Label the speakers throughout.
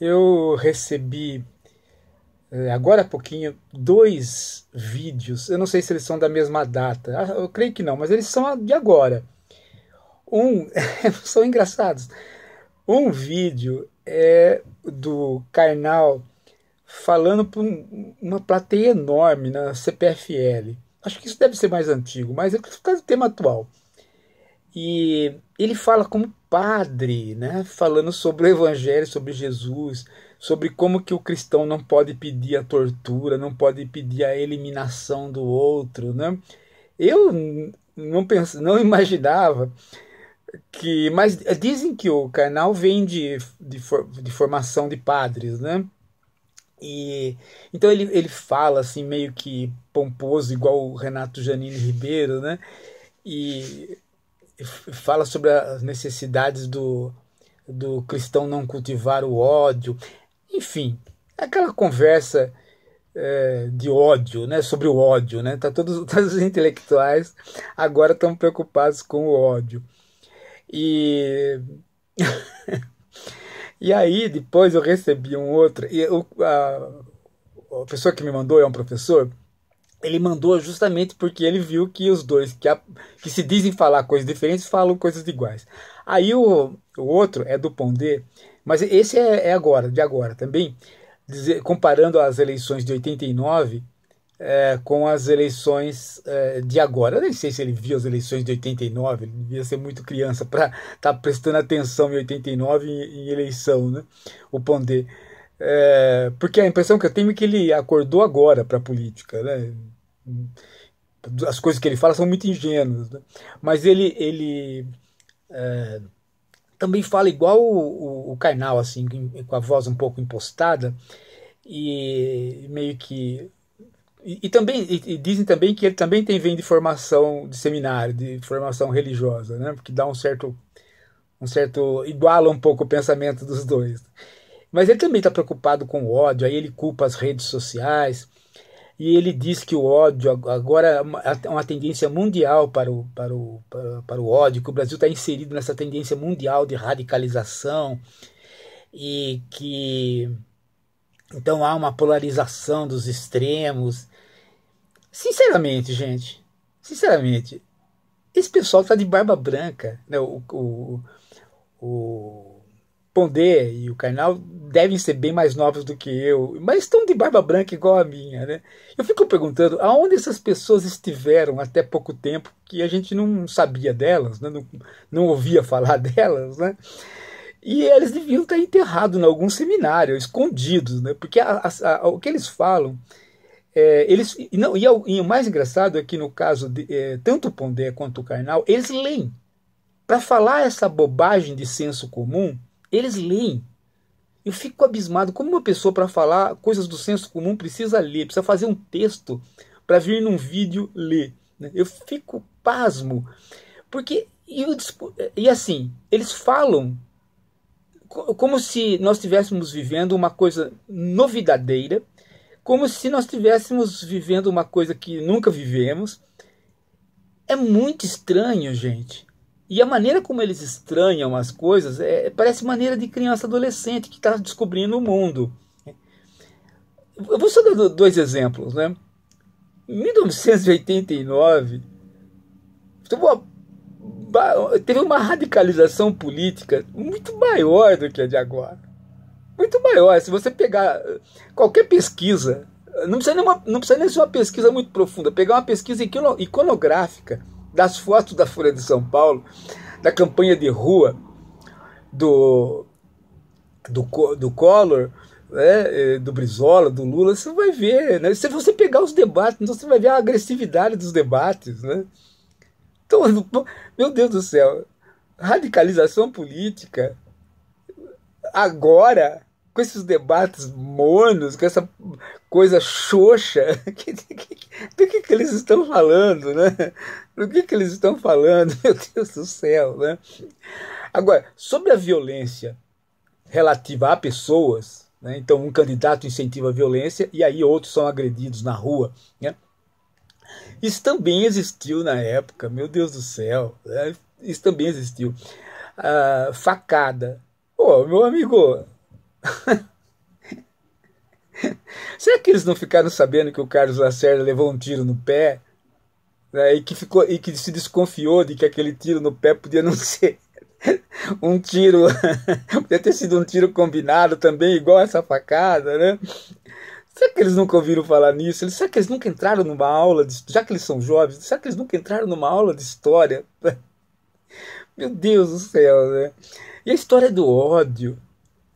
Speaker 1: eu recebi eh, agora há pouquinho dois vídeos. Eu não sei se eles são da mesma data. Ah, eu creio que não, mas eles são de agora. Um são engraçados. Um vídeo é do Karnal falando para uma plateia enorme na CPFL. Acho que isso deve ser mais antigo, mas é por causa do tema atual. E ele fala como padre, né, falando sobre o evangelho, sobre Jesus, sobre como que o cristão não pode pedir a tortura, não pode pedir a eliminação do outro, né? Eu não penso, não imaginava que, mas dizem que o canal vem de, de, de formação de padres, né? E então ele, ele fala assim meio que pomposo igual o Renato Janine Ribeiro, né? E fala sobre as necessidades do, do cristão não cultivar o ódio. Enfim, aquela conversa é, de ódio, né? Sobre o ódio, né? Tá todos, todos os intelectuais agora estão preocupados com o ódio. E e aí depois eu recebi um outro e eu, a, a pessoa que me mandou é um professor ele mandou justamente porque ele viu que os dois que, a, que se dizem falar coisas diferentes falam coisas iguais. Aí o, o outro é do Pondé, mas esse é, é agora, de agora também, dizer, comparando as eleições de 89 é, com as eleições é, de agora. Eu nem sei se ele viu as eleições de 89, ele devia ser muito criança para estar tá prestando atenção em 89 em, em eleição, né? o Pondé. É, porque a impressão que eu tenho é que ele acordou agora para a política. Né? As coisas que ele fala são muito ingênuas. Né? Mas ele, ele é, também fala igual o, o, o Karnal, assim, com a voz um pouco impostada e meio que e, e também e, e dizem também que ele também tem vem de formação de seminário de formação religiosa né porque dá um certo um certo iguala um pouco o pensamento dos dois mas ele também está preocupado com o ódio, aí ele culpa as redes sociais e ele diz que o ódio agora é, é uma tendência mundial para o, para o, para o ódio, que o Brasil está inserido nessa tendência mundial de radicalização e que então há uma polarização dos extremos. Sinceramente, gente, sinceramente, esse pessoal está de barba branca. Né? O, o, o, Pondé e o Karnal devem ser bem mais novos do que eu, mas estão de barba branca igual a minha, né? Eu fico perguntando aonde essas pessoas estiveram até pouco tempo que a gente não sabia delas, né? não, não ouvia falar delas, né? E eles deviam estar enterrados em algum seminário, escondidos, né? Porque a, a, a, o que eles falam é, eles e não e, e, o mais engraçado é que no caso de, é, tanto Pondé quanto o Karnal, eles leem para falar essa bobagem de senso comum eles leem. Eu fico abismado como uma pessoa para falar coisas do senso comum precisa ler, precisa fazer um texto para vir num vídeo ler. Né? Eu fico pasmo. Porque e, e assim, eles falam como se nós estivéssemos vivendo uma coisa novidadeira, como se nós estivéssemos vivendo uma coisa que nunca vivemos. É muito estranho, gente. E a maneira como eles estranham as coisas é, parece maneira de criança adolescente que está descobrindo o mundo. Eu vou só dar dois exemplos. Né? Em 1989, teve uma radicalização política muito maior do que a de agora. Muito maior. Se você pegar eh, qualquer pesquisa, eh, não precisa, nem uma, não precisa nem ser uma pesquisa muito profunda, pegar uma pesquisa iconográfica das fotos da Folha de São Paulo, da campanha de rua do, do, do Collor, né, eh, do Brizola, do Lula, você vai ver. Né? Se você pegar os debates, então você vai ver a agressividade dos debates. Né? Então, meu Deus do céu, radicalização política agora com esses debates monos com essa coisa xoxa, do que, que eles estão falando, né? Do que, que eles estão falando, meu Deus do céu, né? Agora, sobre a violência relativa a pessoas, né? então um candidato incentiva a violência e aí outros são agredidos na rua, né? Isso também existiu na época, meu Deus do céu, né? isso também existiu. Ah, facada. Pô, meu amigo, Será que eles não ficaram sabendo que o Carlos Lacerda levou um tiro no pé? Né, e, que ficou, e que se desconfiou de que aquele tiro no pé podia não ser um tiro, podia ter sido um tiro combinado também, igual essa facada, né? Será que eles nunca ouviram falar nisso? Será que eles nunca entraram numa aula, de, já que eles são jovens, será que eles nunca entraram numa aula de história? Meu Deus do céu, né? E a história do ódio,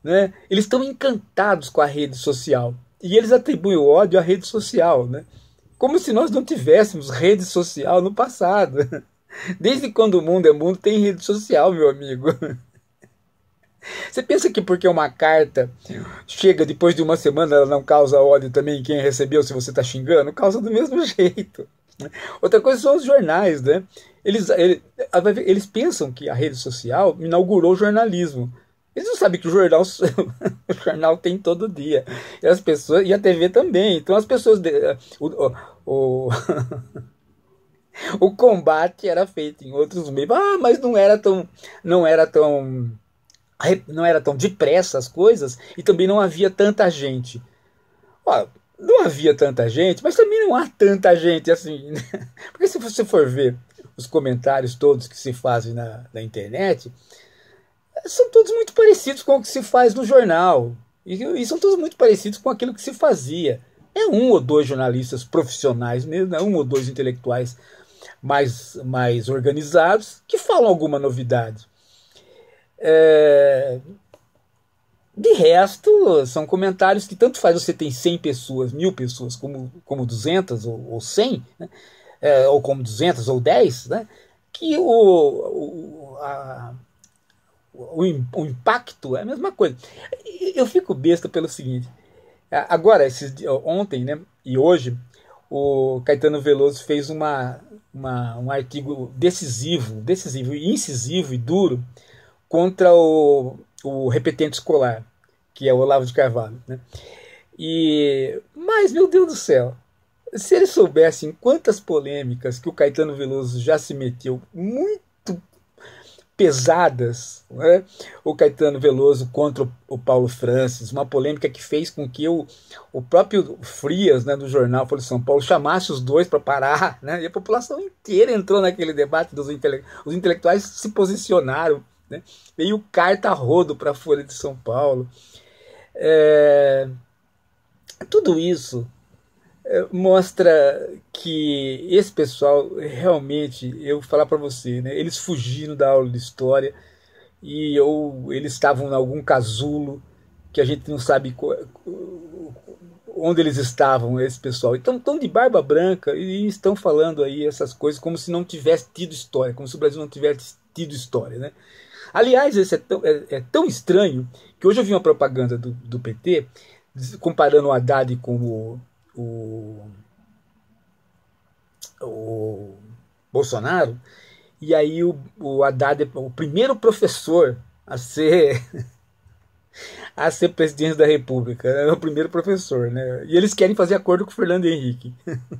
Speaker 1: né? Eles estão encantados com a rede social e eles atribuem o ódio à rede social, né? Como se nós não tivéssemos rede social no passado. Desde quando o mundo é mundo, tem rede social, meu amigo. Você pensa que porque uma carta chega depois de uma semana, ela não causa ódio também quem recebeu, se você está xingando? Causa do mesmo jeito. Outra coisa são os jornais, né? Eles, eles, eles pensam que a rede social inaugurou o jornalismo. Eles não sabem que o jornal, o jornal tem todo dia. E as pessoas e a TV também. Então as pessoas o, o, o combate era feito em outros meios. Ah, mas não era tão não era tão não era tão depressa as coisas e também não havia tanta gente. Ó, não havia tanta gente, mas também não há tanta gente assim. Né? Porque se você for ver os comentários todos que se fazem na, na internet, são todos muito parecidos com o que se faz no jornal. E, e são todos muito parecidos com aquilo que se fazia. É um ou dois jornalistas profissionais mesmo, é um ou dois intelectuais mais, mais organizados que falam alguma novidade. É... De resto, são comentários que tanto faz você tem 100 pessoas, mil pessoas, como, como 200 ou, ou 100, né? é, ou como 200 ou 10, né? que o, o a, o, o impacto é a mesma coisa. Eu fico besta pelo seguinte. Agora, esses, ontem né, e hoje, o Caetano Veloso fez uma, uma, um artigo decisivo, decisivo, incisivo e duro contra o, o repetente escolar, que é o Olavo de Carvalho. Né? E, mas, meu Deus do céu, se soubesse em quantas polêmicas que o Caetano Veloso já se meteu, muito pesadas, né? o Caetano Veloso contra o Paulo Francis, uma polêmica que fez com que o, o próprio Frias, né, do jornal Folha de São Paulo, chamasse os dois para parar, né? e a população inteira entrou naquele debate, dos intele os intelectuais se posicionaram, né? veio carta rodo para a Folha de São Paulo. É... Tudo isso é, mostra que esse pessoal realmente, eu vou falar para você, né, eles fugindo da aula de história e ou eles estavam em algum casulo que a gente não sabe onde eles estavam, esse pessoal. Então estão de barba branca e estão falando aí essas coisas como se não tivesse tido história, como se o Brasil não tivesse tido história, né? Aliás, isso é tão, é, é tão estranho que hoje eu vi uma propaganda do, do PT comparando o Haddad com o o, o Bolsonaro, e aí o, o Haddad, o primeiro professor a ser a ser presidente da República, é o primeiro professor, né? E eles querem fazer acordo com o Fernando Henrique.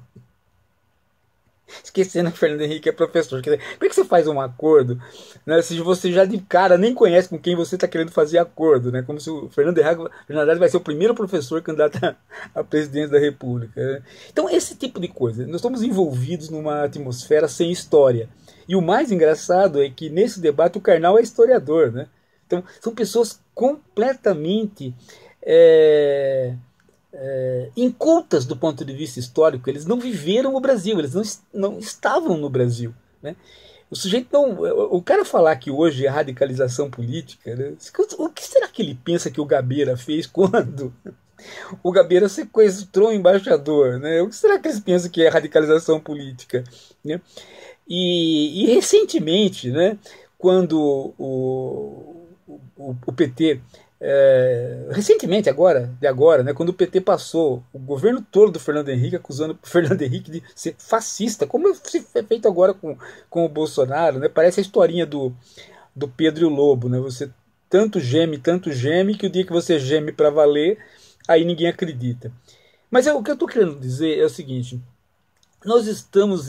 Speaker 1: Esquecendo que o Fernando Henrique é professor. Quer dizer, por é que você faz um acordo né, se você já de cara nem conhece com quem você está querendo fazer acordo? Né, como se o Fernando Henrique vai ser o primeiro professor candidato a, a presidente da República. Né? Então, esse tipo de coisa. Nós estamos envolvidos numa atmosfera sem história. E o mais engraçado é que nesse debate o Karnal é historiador. Né? Então, são pessoas completamente. É é, incultas do ponto de vista histórico. Eles não viveram o Brasil, eles não, não estavam no Brasil. Né? O sujeito não. O cara falar que hoje é radicalização política, né? o que será que ele pensa que o Gabeira fez quando? O Gabeira sequestrou o embaixador, né? O que será que eles pensam que é radicalização política? Né? E, e recentemente, né, quando o, o, o PT é, recentemente agora, de agora, né, quando o PT passou o governo todo do Fernando Henrique acusando o Fernando Henrique de ser fascista, como se foi é feito agora com, com o Bolsonaro, né? Parece a historinha do, do Pedro e o Lobo, né? Você tanto geme, tanto geme que o dia que você geme para valer, aí ninguém acredita. Mas é, o que eu estou querendo dizer é o seguinte: nós estamos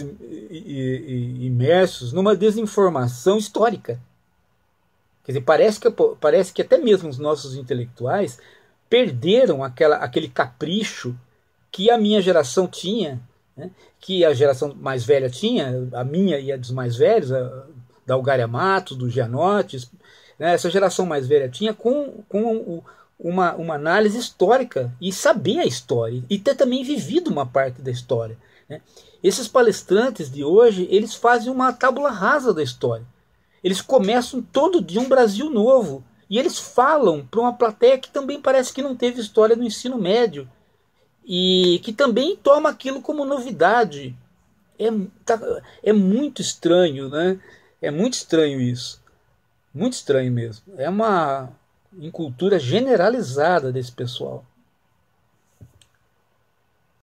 Speaker 1: imersos numa desinformação histórica. Quer dizer, parece que, parece que até mesmo os nossos intelectuais perderam aquela, aquele capricho que a minha geração tinha, né? que a geração mais velha tinha, a minha e a dos mais velhos, a, da Algária Matos, do Gianotes, né? essa geração mais velha tinha com, com o, uma, uma análise histórica e saber a história e ter também vivido uma parte da história. Né? Esses palestrantes de hoje, eles fazem uma tábula rasa da história. Eles começam todo de um Brasil novo. E eles falam para uma plateia que também parece que não teve história no ensino médio. E que também toma aquilo como novidade. É, tá, é muito estranho, né? É muito estranho isso. Muito estranho mesmo. É uma incultura generalizada desse pessoal.